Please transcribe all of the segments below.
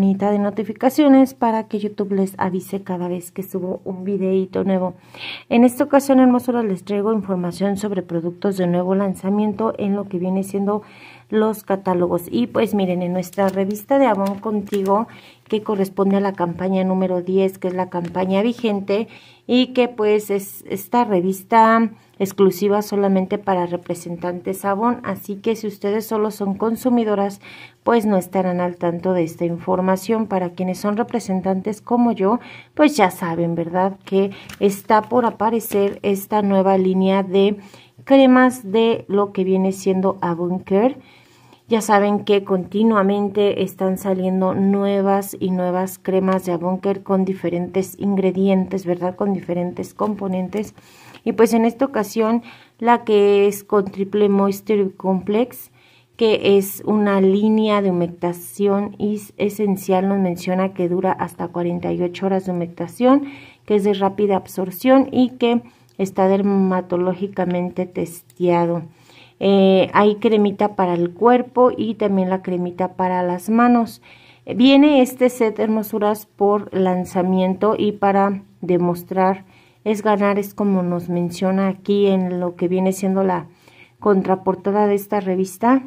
de notificaciones para que YouTube les avise cada vez que subo un videito nuevo. En esta ocasión, hermosuras, les traigo información sobre productos de nuevo lanzamiento en lo que viene siendo los catálogos. Y pues miren, en nuestra revista de Avon Contigo que corresponde a la campaña número 10, que es la campaña vigente, y que pues es esta revista exclusiva solamente para representantes Avon, así que si ustedes solo son consumidoras, pues no estarán al tanto de esta información. Para quienes son representantes como yo, pues ya saben, ¿verdad? Que está por aparecer esta nueva línea de cremas de lo que viene siendo Avon Care ya saben que continuamente están saliendo nuevas y nuevas cremas de Abonker con diferentes ingredientes, ¿verdad? Con diferentes componentes. Y pues en esta ocasión la que es con Triple Moisture Complex, que es una línea de humectación esencial, nos menciona que dura hasta 48 horas de humectación, que es de rápida absorción y que está dermatológicamente testeado. Eh, hay cremita para el cuerpo y también la cremita para las manos. Viene este set hermosuras por lanzamiento y para demostrar es ganar, es como nos menciona aquí en lo que viene siendo la contraportada de esta revista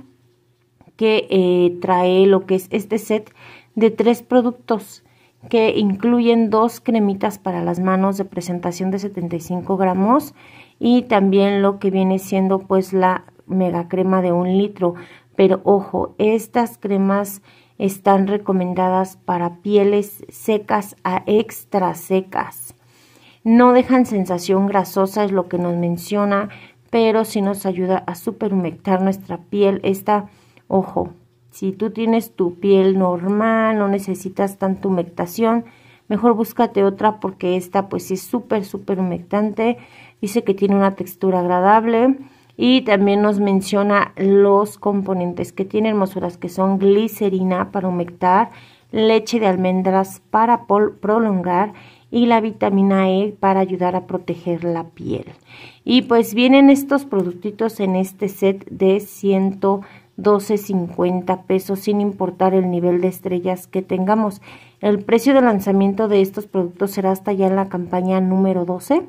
que eh, trae lo que es este set de tres productos que incluyen dos cremitas para las manos de presentación de 75 gramos y también lo que viene siendo pues la mega crema de un litro. Pero ojo, estas cremas están recomendadas para pieles secas a extra secas. No dejan sensación grasosa, es lo que nos menciona, pero sí nos ayuda a superhumectar nuestra piel. Esta, ojo, si tú tienes tu piel normal, no necesitas tanta humectación, mejor búscate otra porque esta pues es súper, súper humectante. Dice que tiene una textura agradable y también nos menciona los componentes que tiene hermosuras que son glicerina para humectar, leche de almendras para prolongar y la vitamina E para ayudar a proteger la piel. Y pues vienen estos productitos en este set de 112.50 pesos sin importar el nivel de estrellas que tengamos. El precio de lanzamiento de estos productos será hasta ya en la campaña número 12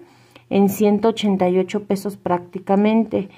en 188 pesos prácticamente.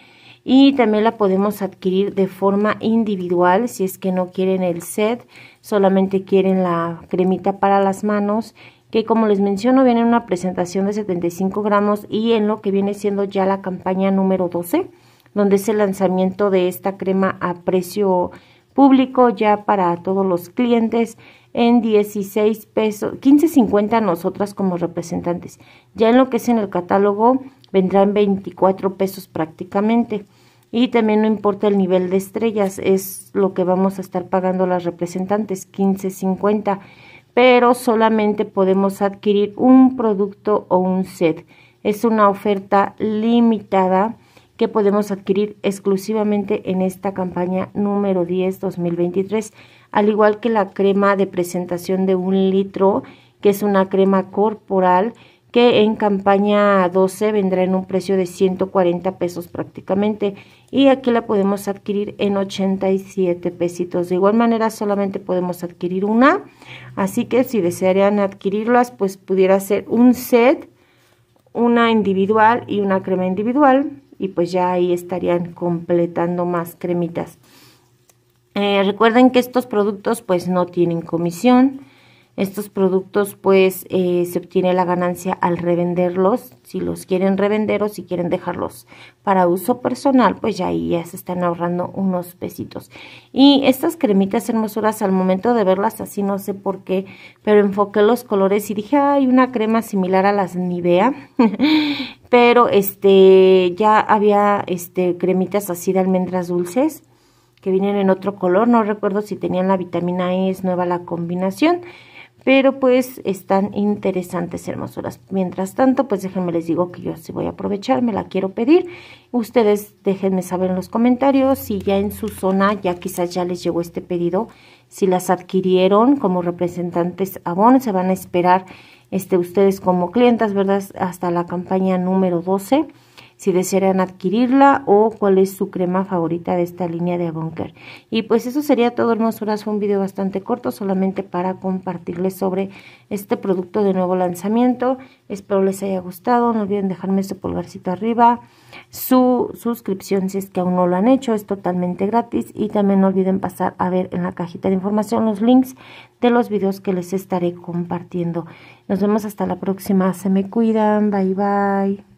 Y también la podemos adquirir de forma individual si es que no quieren el set, solamente quieren la cremita para las manos que como les menciono viene en una presentación de 75 gramos y en lo que viene siendo ya la campaña número 12, donde es el lanzamiento de esta crema a precio público ya para todos los clientes en 16 pesos, 15.50 nosotras como representantes. Ya en lo que es en el catálogo vendrán 24 pesos prácticamente. Y también no importa el nivel de estrellas, es lo que vamos a estar pagando las representantes, 15.50. Pero solamente podemos adquirir un producto o un set. Es una oferta limitada podemos adquirir exclusivamente en esta campaña número 10 2023, al igual que la crema de presentación de un litro, que es una crema corporal que en campaña 12 vendrá en un precio de 140 pesos prácticamente y aquí la podemos adquirir en 87 pesitos. De igual manera solamente podemos adquirir una, así que si desearían adquirirlas pues pudiera ser un set, una individual y una crema individual y pues ya ahí estarían completando más cremitas. Eh, recuerden que estos productos pues no tienen comisión. Estos productos pues eh, se obtiene la ganancia al revenderlos, si los quieren revender o si quieren dejarlos para uso personal, pues ya ahí ya se están ahorrando unos pesitos. Y estas cremitas hermosuras al momento de verlas así no sé por qué, pero enfoqué los colores y dije, hay una crema similar a las Nivea pero este ya había este cremitas así de almendras dulces que vienen en otro color, no recuerdo si tenían la vitamina E, es nueva la combinación, pero pues están interesantes hermosuras. Mientras tanto, pues déjenme les digo que yo sí voy a aprovechar, me la quiero pedir. Ustedes déjenme saber en los comentarios si ya en su zona, ya quizás ya les llegó este pedido, si las adquirieron como representantes Avon, se van a esperar este, ustedes como clientas, ¿verdad? Hasta la campaña número 12 si desean adquirirla o cuál es su crema favorita de esta línea de Bunker. Y pues eso sería todo, hermosuras. Fue un video bastante corto, solamente para compartirles sobre este producto de nuevo lanzamiento. Espero les haya gustado. No olviden dejarme su pulgarcito arriba, su suscripción si es que aún no lo han hecho. Es totalmente gratis. Y también no olviden pasar a ver en la cajita de información los links de los videos que les estaré compartiendo. Nos vemos hasta la próxima. Se me cuidan. Bye bye.